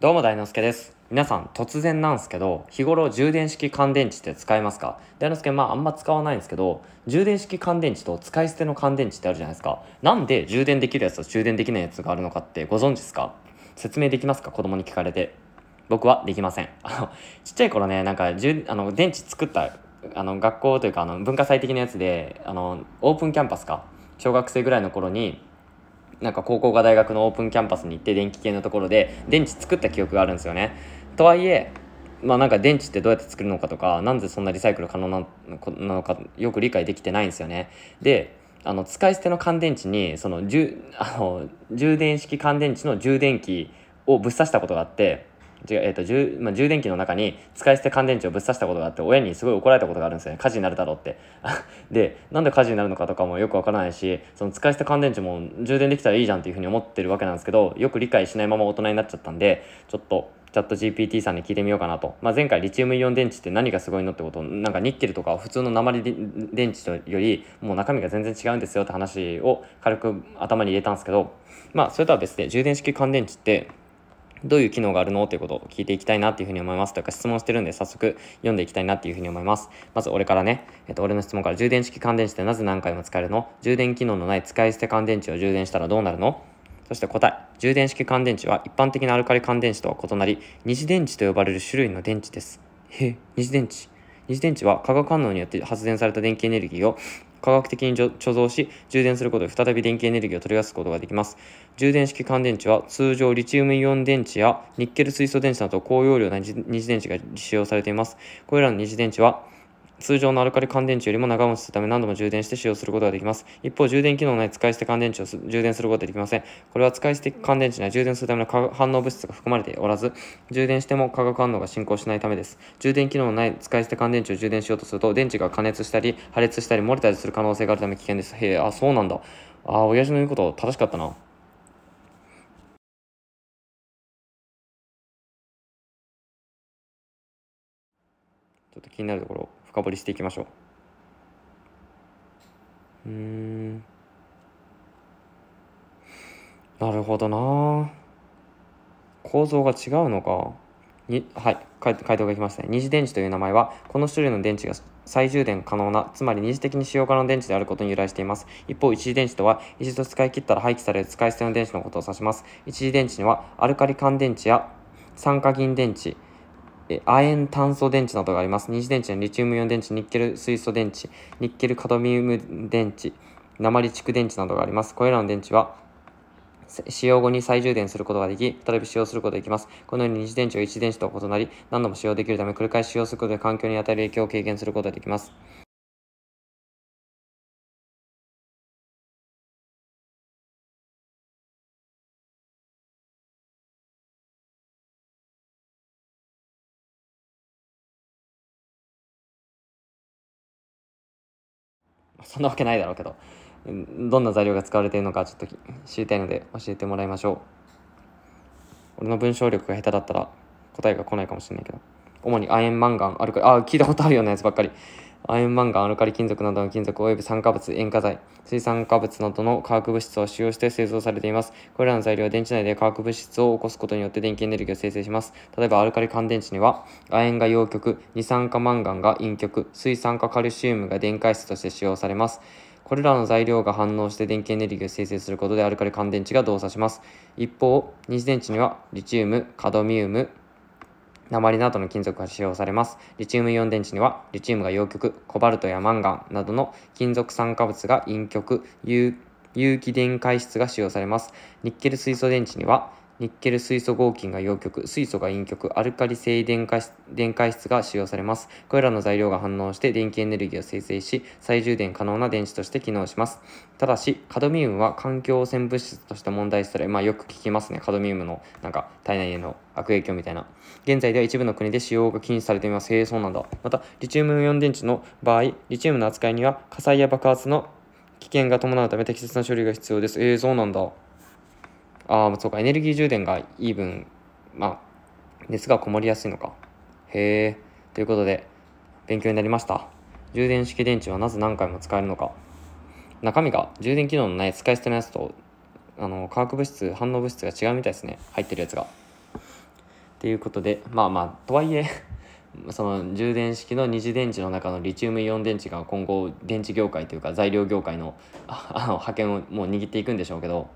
どうも大之助です。皆さん、突然なんですけど、日頃充電式乾電池って使いますか大之助、まああんま使わないんですけど、充電式乾電池と使い捨ての乾電池ってあるじゃないですか。なんで充電できるやつと充電できないやつがあるのかってご存知ですか説明できますか子供に聞かれて。僕はできません。あの、ちっちゃい頃ね、なんか、あの、電池作った、あの、学校というか、あの、文化祭的なやつで、あの、オープンキャンパスか、小学生ぐらいの頃に、なんか高校が大学のオープンキャンパスに行って電気系のところで電池作った記憶があるんですよね。とはいえまあなんか電池ってどうやって作るのかとか何でそんなリサイクル可能なのかよく理解できてないんですよね。であの使い捨ての乾電池にそのあの充電式乾電池の充電器をぶっ刺したことがあって。違う、えっ、ー、と、充、まあ、充電器の中に使い捨て乾電池をぶっ刺したことがあって、親にすごい怒られたことがあるんですよね。火事になるだろうって。で、なんで火事になるのかとかもよくわからないし、その使い捨て乾電池も充電できたらいいじゃんっていうふうに思ってるわけなんですけど、よく理解しないまま大人になっちゃったんで、ちょっと、チャット GPT さんに聞いてみようかなと。まあ、前回リチウムイオン電池って何がすごいのってことなんかニッケルとか普通の鉛電池よりもう中身が全然違うんですよって話を軽く頭に入れたんですけど、まあ、それとは別で充電式乾電池ってどういう機能があるのということを聞いていきたいなっていうふうに思います。というか質問してるんで早速読んでいきたいなっていうふうに思います。まず俺からね、えっと、俺の質問から充電式乾電池ってなぜ何回も使えるの充電機能のない使い捨て乾電池を充電したらどうなるのそして答え、充電式乾電池は一般的なアルカリ乾電池とは異なり、二次電池と呼ばれる種類の電池です。へえ、二次電池。二次電池は化学反応によって発電された電気エネルギーを科学的に貯蔵し、充電することで再び電気エネルギーを取り出すことができます。充電式乾電池は、通常リチウムイオン電池やニッケル水素電池など高容量な二次電池が使用されています。これらの二次電池は、通常のアルカリ乾電池よりも長持ちするため何度も充電して使用することができます。一方、充電機能のない使い捨て乾電池を充電することはできません。これは使い捨て乾電池には充電するための反応物質が含まれておらず、充電しても化学反応が進行しないためです。充電機能のない使い捨て乾電池を充電しようとすると、電池が加熱したり、破裂したり、漏れたりする可能性があるため危険です。へえ、あ、そうなんだ。あ、親父の言うこと正しかったな。ちょっと気になるところ。深掘りしていきましょううんなるほどな構造が違うのかにはい回答がきましたね二次電池という名前はこの種類の電池が再充電可能なつまり二次的に使用可能電池であることに由来しています一方一次電池とは一度使い切ったら廃棄される使い捨ての電池のことを指します一次電池にはアルカリ乾電池や酸化銀電池亜鉛炭素電池などがあります。二次電池のリチウムイオン電池、ニッケル水素電池、ニッケルカドミウム電池、鉛蓄電池などがあります。これらの電池は使用後に再充電することができ、再び使用することができます。このように二次電池は一次電池と異なり、何度も使用できるため、繰り返し使用することで環境に与える影響を軽減することができます。そんなわけないだろうけど、どんな材料が使われているのかちょっと知りたいので教えてもらいましょう。俺の文章力が下手だったら答えが来ないかもしれないけど。主に亜鉛マンガン、あるか、あ、聞いたことあるようなやつばっかり。亜鉛マンガン、アルカリ金属などの金属及び酸化物、塩化剤、水酸化物などの化学物質を使用して製造されています。これらの材料は電池内で化学物質を起こすことによって電気エネルギーを生成します。例えばアルカリ乾電池には、亜鉛が陽極、二酸化マンガンが陰極、水酸化カルシウムが電解質として使用されます。これらの材料が反応して電気エネルギーを生成することでアルカリ乾電池が動作します。一方、二次電池にはリチウム、カドミウム、鉛などの金属が使用されます。リチウムイオン電池には、リチウムが陽極、コバルトやマンガンなどの金属酸化物が陰極、有有機電解質が使用されます。ニッケル水素電池には、ニッケル水素合金が陽極、水素が陰極、アルカリ性電解電解質が使用されます。これらの材料が反応して電気エネルギーを生成し、再充電可能な電子として機能します。ただし、カドミウムは環境汚染物質として問題視され、まあよく聞きますね。カドミウムのなんか体内への悪影響みたいな。現在では一部の国で使用が禁止されています。へえ、そうなんだ。また、リチウムイオン電池の場合、リチウムの扱いには火災や爆発の危険が伴うため適切な処理が必要です。えー、そうなんだ。ああ、そうか、エネルギー充電がいい分、まあ、熱がこもりやすいのか。へえ、ということで、勉強になりました。充電式電池はなぜ何回も使えるのか。中身が充電機能のない使い捨てのやつと、あの、化学物質、反応物質が違うみたいですね。入ってるやつが。っていうことで、まあまあ、とはいえ その充電式の二次電池の中のリチウムイオン電池が今後電池業界というか材料業界のあのをもう握っていくんでしょうけど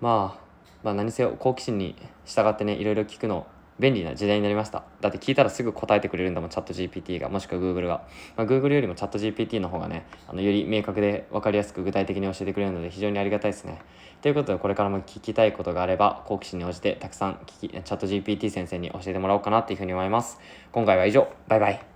まあ、まあ、何せ好奇心に従ってねいろいろ聞くの便利な時代になりましただって聞いたらすぐ答えてくれるんだもんチャット GPT がもしくは Google が、まあ、Google よりもチャット GPT の方がねあのより明確で分かりやすく具体的に教えてくれるので非常にありがたいですねということでこれからも聞きたいことがあれば好奇心に応じてたくさん聞きチャット GPT 先生に教えてもらおうかなっていうふうに思います今回は以上バイバイ